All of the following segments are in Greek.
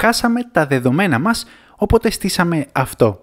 χάσαμε τα δεδομένα μας, οπότε στήσαμε αυτό.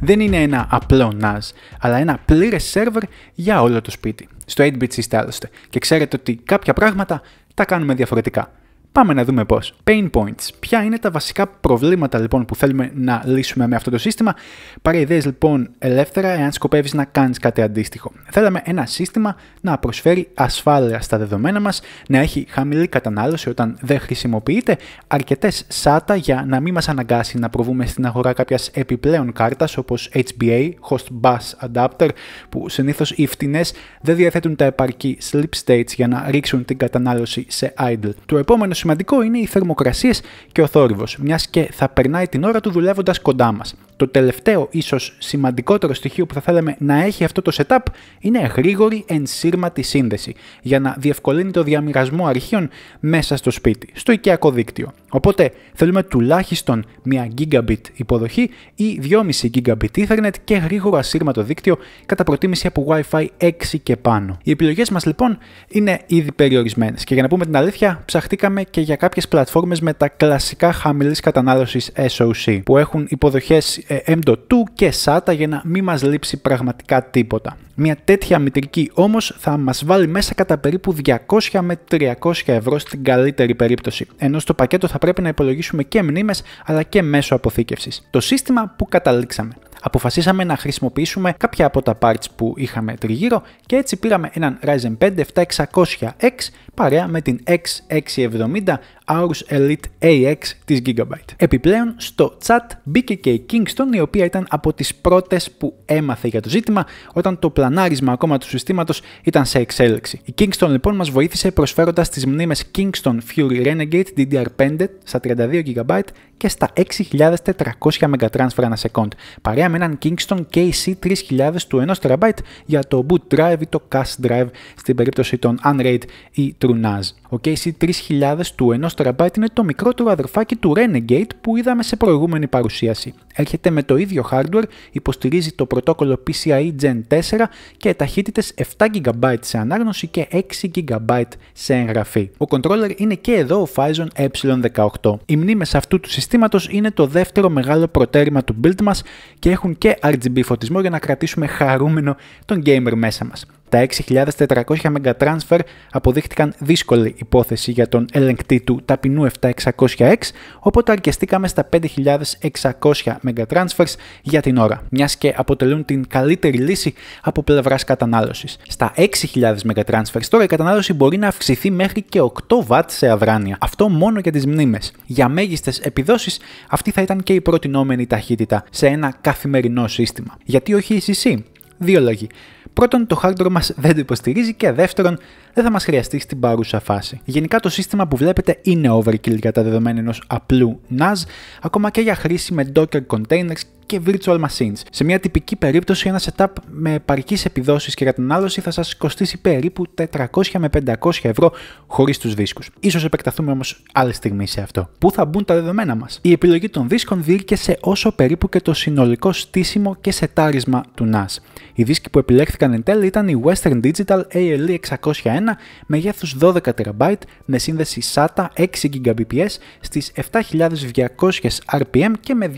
δεν είναι ένα απλό NAS, αλλά ένα πλήρες σερβερ για όλο το σπίτι. Στο 8-bit άλλωστε. και ξέρετε ότι κάποια πράγματα τα κάνουμε διαφορετικά. Πάμε να δούμε πώς. Pain points. Ποια είναι τα βασικά προβλήματα λοιπόν που θέλουμε να λύσουμε με αυτό το σύστημα. Πάρε ιδέες λοιπόν ελεύθερα εάν σκοπεύεις να κάνεις κάτι αντίστοιχο. Θέλαμε ένα σύστημα να προσφέρει ασφάλεια στα δεδομένα μας, να έχει χαμηλή κατανάλωση όταν δεν χρησιμοποιείται, αρκετές SATA για να μην μας αναγκάσει να προβούμε στην αγορά κάποιας επιπλέον κάρτας όπως HBA, Host Bus Adapter, που συνήθως οι φτηνές δεν διαθέτουν τα επαρκή sleep states για να ρίξουν την κατανάλωση σε idle. Το επόμενο σημαντικό είναι οι θερμοκρασίες και ο θόρυβος, μιας και θα περνάει την ώρα του δουλεύοντας κοντά μας. Το τελευταίο, ίσως σημαντικότερο στοιχείο που θα θέλαμε να έχει αυτό το setup είναι γρήγορη ενσύρματη σύνδεση για να διευκολύνει το διαμοιρασμό αρχείων μέσα στο σπίτι, στο οικιακό δίκτυο. Οπότε θέλουμε τουλάχιστον μια gigabit υποδοχή ή 2,5 gigabit Ethernet και γρήγορο ασύρματο δίκτυο κατά προτίμηση wifi 6 και πάνω. Οι επιλογές μας λοιπόν είναι ήδη περιορισμένες και για να πούμε την αλήθεια, ψαχτήκαμε και για κάποιες πλατφόρμες με τα κλασικά χαμηλής κατανάλωσης SOC που έχουν υποδοχές ε, M.2 και SATA για να μην μας λείψει πραγματικά τίποτα. Μια τέτοια μητρική όμως θα μας βάλει μέσα κατά περίπου 200 με 300 ευρώ στην καλύτερη περίπτωση, ενώ στο πακέτο θα πρέπει να υπολογίσουμε και μνήμες αλλά και μέσω αποθήκευσης. Το σύστημα που καταλήξαμε αποφασίσαμε να χρησιμοποιήσουμε κάποια από τα parts που είχαμε τριγύρω και έτσι πήραμε έναν Ryzen 5 7600X παρέα με την X670 Aorus Elite AX της Gigabyte. Επιπλέον στο chat μπήκε και η Kingston η οποία ήταν από τις πρώτες που έμαθε για το ζήτημα όταν το πλανάρισμα ακόμα του συστήματος ήταν σε εξέλιξη. Η Kingston λοιπόν μας βοήθησε προσφέροντας τις μνήμες Kingston Fury Renegade DDR5 στα 32 GB και στα 6400 MB ανά παρέα με έναν Kingston KC3000 του 1 TB για το boot drive ή το cache drive στην περίπτωση των Unraid ή TrueNAS. Ο KC3000 του 1 TB είναι το μικρότερο αδερφάκι του Renegade που είδαμε σε προηγούμενη παρουσίαση. Έρχεται με το ίδιο hardware, υποστηρίζει το πρωτόκολλο PCIe Gen 4 και ταχύτητες 7 GB σε ανάγνωση και 6 GB σε εγγραφή. Ο controller είναι και εδώ ο Phison E18. Οι μνήμες αυτού του συστήματος είναι το δεύτερο μεγάλο προτέρημα του build μας και έχουν και RGB φωτισμό για να κρατήσουμε χαρούμενο τον gamer μέσα μας. Τα 6.400 Megatransfer αποδείχτηκαν δύσκολη υπόθεση για τον ελεγκτή του ταπεινού 7600X, οπότε αρκεστήκαμε στα 5.600 Megatransfers για την ώρα, μιας και αποτελούν την καλύτερη λύση από πλευράς κατανάλωσης. Στα 6.000 Megatransfers τώρα η κατανάλωση μπορεί να αυξηθεί μέχρι και 8 W σε αδράνεια. Αυτό μόνο για τις μνήμες. Για μέγιστες επιδόσεις αυτή θα ήταν και η προτινόμενη ταχύτητα σε ένα καθημερινό σύστημα. Γιατί όχι η CC? Δύο λόγοι. Πρώτον, το hardware μας δεν το υποστηρίζει και δεύτερον, δεν θα μας χρειαστεί στην παρούσα φάση. Γενικά, το σύστημα που βλέπετε είναι overkill για τα δεδομένα ενός απλού NAS, ακόμα και για χρήση με Docker containers και virtual machines. Σε μια τυπική περίπτωση, ένα setup με παρικέ επιδόσεις και κατανάλωση θα σας κοστίσει περίπου 400 με 500 ευρώ χωρίς τους δίσκους. Ίσως επεκταθούμε όμως άλλη στιγμή σε αυτό. Πού θα μπουν τα δεδομένα μας. Η επιλογή των δίσκων σε όσο περίπου και το συνολικό στήσιμο και σετάρισμα του NAS. Οι δίσκοι που επιλέχθηκαν εν τέλει ήταν η Western Digital ALE 601 μεγέθου 12 TB με σύνδεση SATA 6 Gbps στι 7200 RPM και με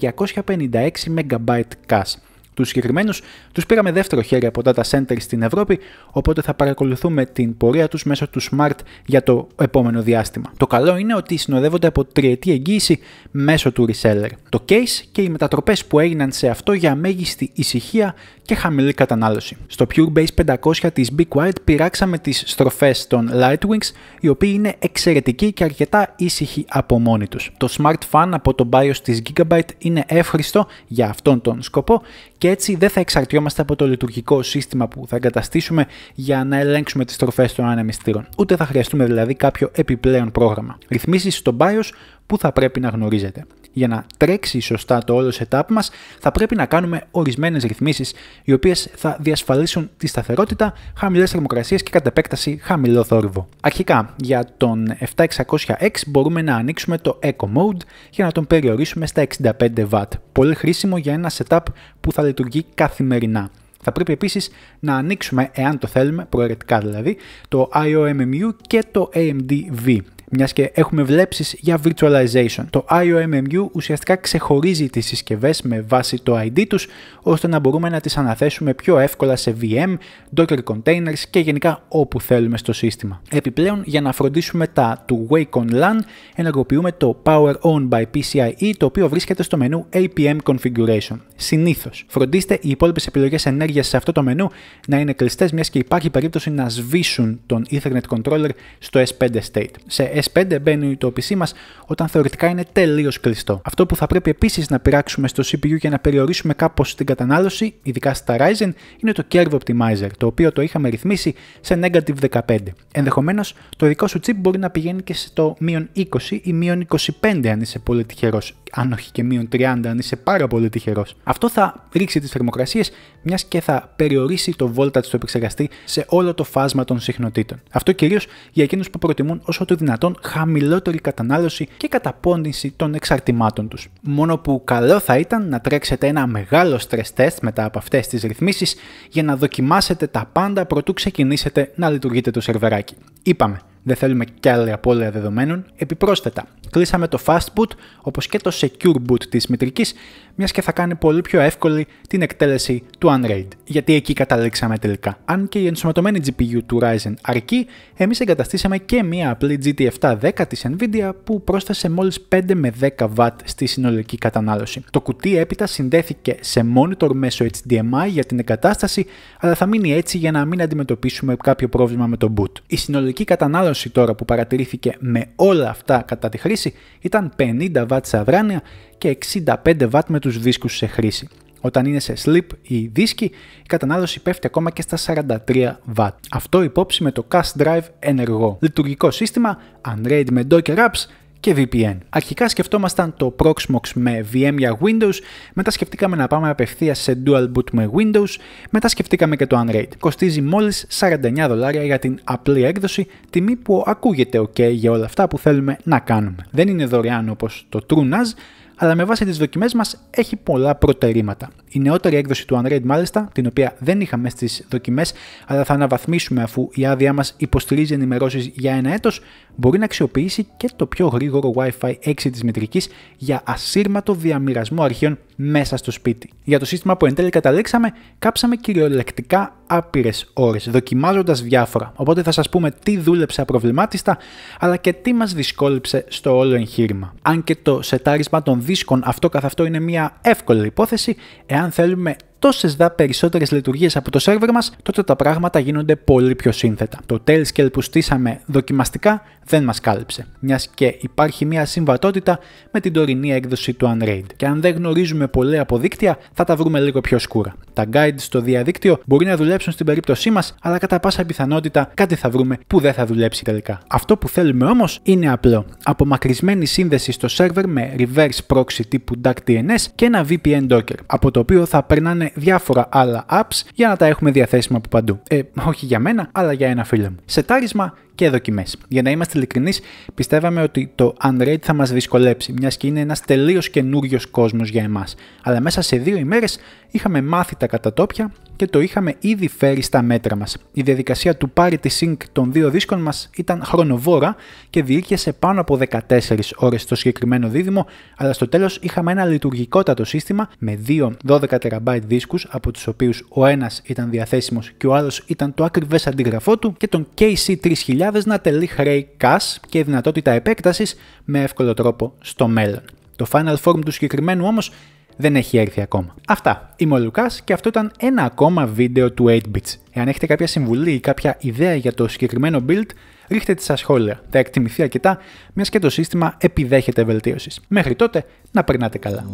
256 megabyte cache. του συγκεκριμένους τους πήραμε δεύτερο χέρι από data center στην Ευρώπη, οπότε θα παρακολουθούμε την πορεία τους μέσω του smart για το επόμενο διάστημα. Το καλό είναι ότι συνοδεύονται από τριετή εγγύηση μέσω του reseller. Το case και οι μετατροπές που έγιναν σε αυτό για μέγιστη ησυχία και χαμηλή κατανάλωση. Στο Purebase 500 της Be Quiet πειράξαμε τις στροφές των Lightwings, οι οποίοι είναι εξαιρετικοί και αρκετά ήσυχοι από μόνοι τους. Το Smart Fan από το BIOS της Gigabyte είναι εύχριστο για αυτόν τον σκοπό και έτσι δεν θα εξαρτιόμαστε από το λειτουργικό σύστημα που θα εγκαταστήσουμε για να ελέγξουμε τις τροφές των ανεμιστήρων, ούτε θα χρειαστούμε δηλαδή κάποιο επιπλέον πρόγραμμα. Ρυθμίσεις στο BIOS που θα πρέπει να γνωρίζετε. Για να τρέξει σωστά το όλο setup μας θα πρέπει να κάνουμε ορισμένες ρυθμίσεις, οι οποίες θα διασφαλίσουν τη σταθερότητα, χαμηλές θερμοκρασίες και κατ' επέκταση χαμηλό θόρυβο. Αρχικά για τον 7600X μπορούμε να ανοίξουμε το Eco Mode για να τον περιορίσουμε στα 65W. Πολύ χρήσιμο για ένα setup που θα λειτουργεί καθημερινά. Θα πρέπει επίσης να ανοίξουμε, εάν το θέλουμε, προαιρετικά δηλαδή, το IOMMU και το AMD-V μιας και έχουμε βλέψεις για virtualization. Το IOMMU ουσιαστικά ξεχωρίζει τις συσκευές με βάση το ID τους, ώστε να μπορούμε να τις αναθέσουμε πιο εύκολα σε VM, Docker containers και γενικά όπου θέλουμε στο σύστημα. Επιπλέον, για να φροντίσουμε τα του On LAN, ενεργοποιούμε το Power On by PCIe, το οποίο βρίσκεται στο μενού APM Configuration. Συνήθως, φροντίστε οι υπόλοιπες επιλογές ενέργειας σε αυτό το μενού να είναι κλειστές, μιας και υπάρχει περίπτωση να σβήσουν τον Ethernet controller στο S5 state. S5 μπαίνει το PC μας όταν θεωρητικά είναι τελείως κλειστό. Αυτό που θα πρέπει επίσης να πειράξουμε στο CPU για να περιορίσουμε κάπως την κατανάλωση, ειδικά στα Ryzen, είναι το Curve Optimizer, το οποίο το είχαμε ρυθμίσει σε negative 15. Ενδεχομένως το δικό σου chip μπορεί να πηγαίνει και στο μείον 20 ή μείον 25 αν είσαι πολύ τυχερός, αν όχι και μείον 30 αν είσαι πάρα πολύ τυχερός. Αυτό θα ρίξει τις θερμοκρασίες, μιας και θα περιορίσει το voltage του επεξεργαστή σε όλο το φάσμα των συχνοτήτων. Αυτό κυρίως για εκείνους που προτιμούν όσο το δυνατόν χαμηλότερη κατανάλωση και καταπώνηση των εξαρτημάτων τους. Μόνο που καλό θα ήταν να τρέξετε ένα μεγάλο stress test μετά από αυτές τις ρυθμίσεις για να δοκιμάσετε τα πάντα προτού ξεκινήσετε να λειτουργείτε το σερβεράκι. Είπαμε, δεν θέλουμε κι άλλη απώλεια δεδομένων. Επιπρόσθετα, κλείσαμε το fast boot όπως και το secure boot της μητρικής, μιας και θα κάνει πολύ πιο εύκολη την εκτέλεση του Unraid. Γιατί εκεί καταλήξαμε τελικά. Αν και η ενσωματωμένη GPU του Ryzen αρκεί, εμείς εγκαταστήσαμε και μια απλή 710 της Nvidia που πρόσθεσε μόλις 5 με 10 W στη συνολική κατανάλωση. Το κουτί έπειτα συνδέθηκε σε monitor μέσω HDMI για την εγκατάσταση, αλλά θα μείνει έτσι για να μην αντιμετωπίσουμε κάποιο πρόβλημα με το boot. Η συνολική κατανάλωση μείωση τώρα που παρατηρήθηκε με όλα αυτά κατά τη χρήση ήταν 50 W σε αδράνεια και 65 W με τους δίσκους σε χρήση. Όταν είναι σε sleep ή δίσκοι, η κατανάλωση πέφτει ακόμα και στα 43 W. Αυτό υπόψη με το Cast Drive ενεργό. Λειτουργικό σύστημα, Unraid με Docker Apps και VPN. Αρχικά σκεφτόμασταν το Proxmox με VM για Windows, μετά σκεφτήκαμε να πάμε απευθεία σε Dual Boot με Windows, μετά σκεφτήκαμε και το Unraid. Κοστίζει μόλις 49 δολάρια για την απλή έκδοση, τιμή που ακούγεται ok για όλα αυτά που θέλουμε να κάνουμε. Δεν είναι δωρεάν όπως το TrueNAS, αλλά με βάση τις δοκιμές μας έχει πολλά προτερήματα. Η νεότερη έκδοση του Unraid, μάλιστα, την οποία δεν είχαμε στις δοκιμές, αλλά θα αναβαθμίσουμε αφού η άδειά μας υποστηρίζει ενημερώσεις για ένα έτος, μπορεί να αξιοποιήσει και το πιο γρήγορο Wi-Fi 6 της μετρικής για ασύρματο διαμοιρασμό αρχείων μέσα στο σπίτι. Για το σύστημα που εν τέλει καταλήξαμε, κάψαμε κυριολεκτικά άπειρες ώρες, δοκιμάζοντας διάφορα. Οπότε θα σας πούμε τι δούλεψε απροβλημάτιστα, αλλά και τι μας δυσκόλεψε στο όλο εγχείρημα. Αν και το σετάρισμα των δίσκων αυτό καθ' αυτό είναι μια εύκολη υπόθεση, Εάν θέλουμε τόσες δα περισσότερες λειτουργίες από το σερβερ μας, τότε τα πράγματα γίνονται πολύ πιο σύνθετα. Το Tailscale που στήσαμε δοκιμαστικά δεν μας κάλυψε, μιας και υπάρχει μια συμβατότητα με την τωρινή έκδοση του Unraid. Και αν δεν γνωρίζουμε πολλά από δίκτυα θα τα βρούμε λίγο πιο σκούρα. Τα guides στο διαδίκτυο μπορεί να δουλέψουν στην περίπτωσή μας, αλλά κατά πάσα πιθανότητα κάτι θα βρούμε που δεν θα δουλέψει τελικά. Αυτό που θέλουμε όμως είναι απλό. Απομακρυσμένη σύνδεση στο σερβερ με reverse proxy τύπου DuckDNS και ένα VPN docker, από το οποίο θα περνάνε διάφορα άλλα apps για να τα έχουμε διαθέσιμα από παντού. Ε, όχι για μένα, αλλά για ένα φίλο μου. Σετάρισμα και δοκιμές. Για να είμαστε ειλικρινείς, πιστεύαμε ότι το Unraid θα μας δυσκολέψει, μιας και είναι ένας τελείως καινούριος κόσμος για εμάς. Αλλά μέσα σε δύο ημέρες είχαμε μάθει τα κατατόπια και το είχαμε ήδη φέρει στα μέτρα μας. Η διαδικασία του πάρει τη sync των δύο δίσκων μας ήταν χρονοβόρα και διήρκεσε πάνω από 14 ώρες στο συγκεκριμένο δίδυμο, αλλά στο τέλος είχαμε ένα λειτουργικότατο σύστημα με δύο 12 TB δίσκους, από τους οποίους ο ένας ήταν διαθέσιμος και ο άλλος ήταν το ακριβές αντίγραφό του και τον KC3000 να τελεί χρέη Cash και δυνατότητα επέκτασης με εύκολο τρόπο στο μέλλον. Το Final Form του συγκεκριμένου όμως δεν έχει έρθει ακόμα. Αυτά. Είμαι ο Λουκάς και αυτό ήταν ένα ακόμα βίντεο του 8bits. Εάν έχετε κάποια συμβουλή ή κάποια ιδέα για το συγκεκριμένο build, ρίχτε τη στα σχόλια. Θα εκτιμηθεί αρκετά, μιας και το σύστημα επιδέχεται βελτίωσης. Μέχρι τότε, να περνάτε καλά.